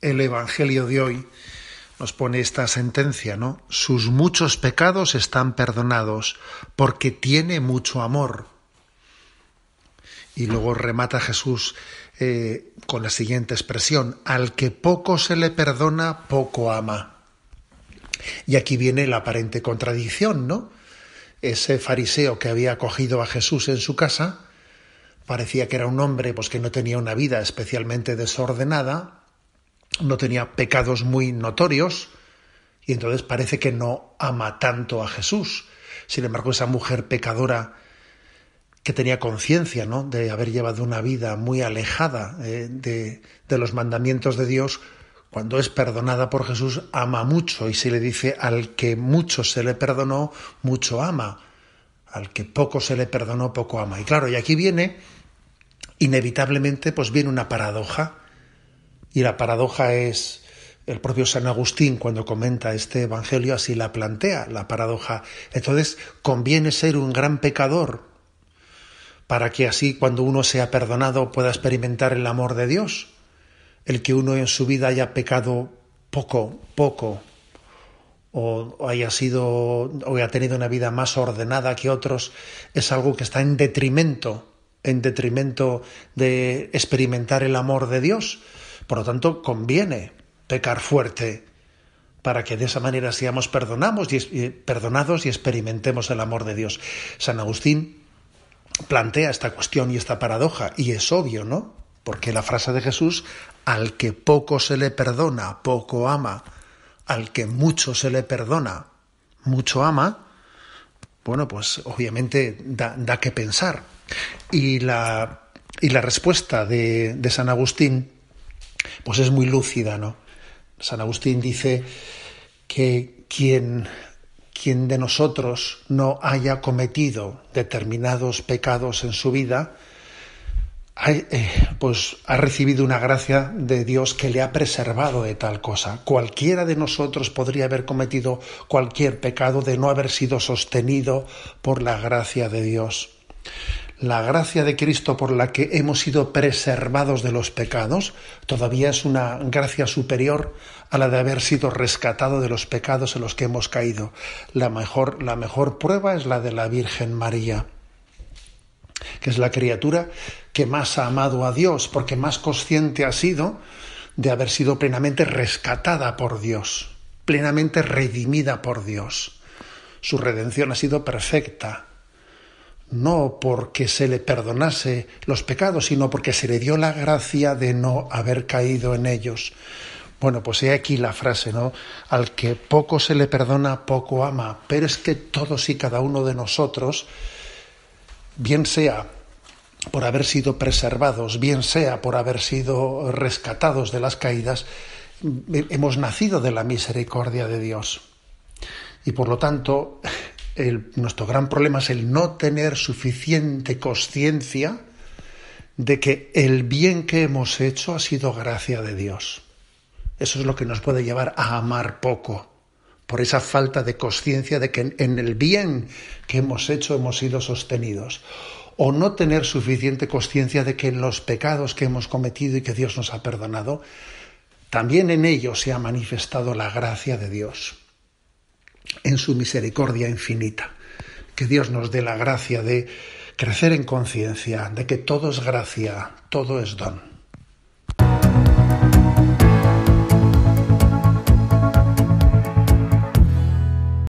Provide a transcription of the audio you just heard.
el Evangelio de hoy nos pone esta sentencia, ¿no? Sus muchos pecados están perdonados porque tiene mucho amor. Y luego remata Jesús eh, con la siguiente expresión, al que poco se le perdona, poco ama. Y aquí viene la aparente contradicción, ¿no? Ese fariseo que había acogido a Jesús en su casa, parecía que era un hombre pues, que no tenía una vida especialmente desordenada, no tenía pecados muy notorios y entonces parece que no ama tanto a Jesús. Sin embargo, esa mujer pecadora que tenía conciencia ¿no? de haber llevado una vida muy alejada eh, de, de los mandamientos de Dios, cuando es perdonada por Jesús, ama mucho y si le dice al que mucho se le perdonó, mucho ama. Al que poco se le perdonó, poco ama. Y claro, y aquí viene, inevitablemente, pues viene una paradoja y la paradoja es, el propio San Agustín cuando comenta este Evangelio así la plantea, la paradoja. Entonces, conviene ser un gran pecador para que así cuando uno sea perdonado pueda experimentar el amor de Dios. El que uno en su vida haya pecado poco, poco, o haya sido o haya tenido una vida más ordenada que otros, es algo que está en detrimento, en detrimento de experimentar el amor de Dios por lo tanto, conviene pecar fuerte para que de esa manera seamos perdonamos y, perdonados y experimentemos el amor de Dios. San Agustín plantea esta cuestión y esta paradoja, y es obvio, ¿no? Porque la frase de Jesús, al que poco se le perdona, poco ama, al que mucho se le perdona, mucho ama, bueno, pues obviamente da, que pensar. Y la, y la respuesta de, de San Agustín pues es muy lúcida, ¿no? San Agustín dice que quien, quien de nosotros no haya cometido determinados pecados en su vida, eh, pues ha recibido una gracia de Dios que le ha preservado de tal cosa. Cualquiera de nosotros podría haber cometido cualquier pecado de no haber sido sostenido por la gracia de Dios la gracia de Cristo por la que hemos sido preservados de los pecados todavía es una gracia superior a la de haber sido rescatado de los pecados en los que hemos caído. La mejor, la mejor prueba es la de la Virgen María, que es la criatura que más ha amado a Dios, porque más consciente ha sido de haber sido plenamente rescatada por Dios, plenamente redimida por Dios. Su redención ha sido perfecta, no porque se le perdonase los pecados, sino porque se le dio la gracia de no haber caído en ellos. Bueno, pues he aquí la frase, ¿no? Al que poco se le perdona, poco ama. Pero es que todos y cada uno de nosotros, bien sea por haber sido preservados, bien sea por haber sido rescatados de las caídas, hemos nacido de la misericordia de Dios. Y por lo tanto, nuestro gran problema es el no tener suficiente conciencia de que el bien que hemos hecho ha sido gracia de Dios. Eso es lo que nos puede llevar a amar poco, por esa falta de conciencia de que en, en el bien que hemos hecho hemos sido sostenidos, o no tener suficiente conciencia de que en los pecados que hemos cometido y que Dios nos ha perdonado, también en ellos se ha manifestado la gracia de Dios en su misericordia infinita. Que Dios nos dé la gracia de crecer en conciencia, de que todo es gracia, todo es don.